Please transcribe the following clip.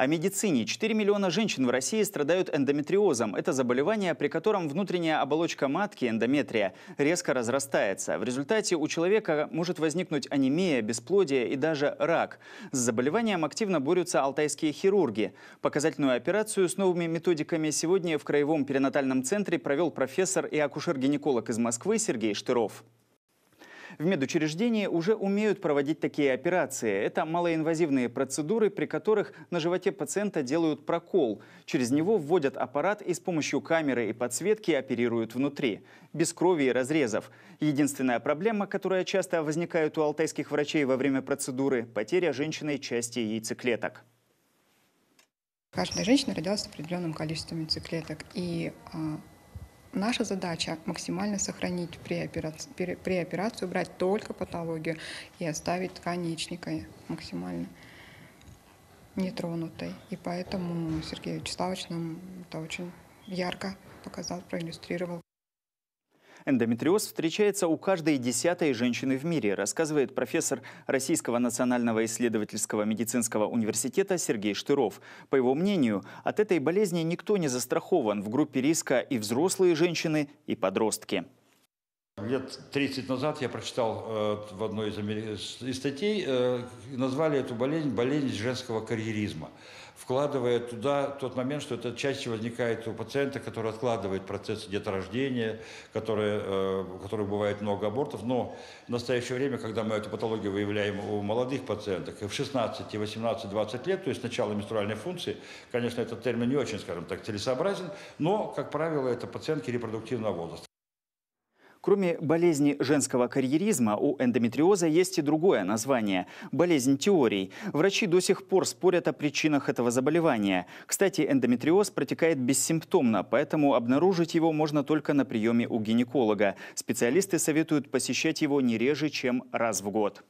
О медицине. 4 миллиона женщин в России страдают эндометриозом. Это заболевание, при котором внутренняя оболочка матки, эндометрия, резко разрастается. В результате у человека может возникнуть анемия, бесплодие и даже рак. С заболеванием активно борются алтайские хирурги. Показательную операцию с новыми методиками сегодня в Краевом перинатальном центре провел профессор и акушер-гинеколог из Москвы Сергей Штыров. В медучреждении уже умеют проводить такие операции. Это малоинвазивные процедуры, при которых на животе пациента делают прокол. Через него вводят аппарат и с помощью камеры и подсветки оперируют внутри. Без крови и разрезов. Единственная проблема, которая часто возникает у алтайских врачей во время процедуры – потеря женщиной части яйцеклеток. Каждая женщина родилась с определенным количеством яйцеклеток. И а, Наша задача максимально сохранить при операции, при операции убрать только патологию и оставить ткань яичника максимально нетронутой. И поэтому Сергей Вячеславович нам это очень ярко показал, проиллюстрировал. Эндометриоз встречается у каждой десятой женщины в мире, рассказывает профессор Российского национального исследовательского медицинского университета Сергей Штыров. По его мнению, от этой болезни никто не застрахован. В группе риска и взрослые женщины, и подростки. Лет 30 назад я прочитал э, в одной из статей, э, назвали эту болезнь болезнь женского карьеризма вкладывая туда тот момент, что это чаще возникает у пациента, который откладывает процесс деторождения, который, э, у которого бывает много абортов. Но в настоящее время, когда мы эту патологию выявляем у молодых пациенток, в 16, и 18, 20 лет, то есть начало менструальной функции, конечно, этот термин не очень, скажем так, целесообразен, но, как правило, это пациентки репродуктивного возраста. Кроме болезни женского карьеризма, у эндометриоза есть и другое название – болезнь теорий. Врачи до сих пор спорят о причинах этого заболевания. Кстати, эндометриоз протекает бессимптомно, поэтому обнаружить его можно только на приеме у гинеколога. Специалисты советуют посещать его не реже, чем раз в год.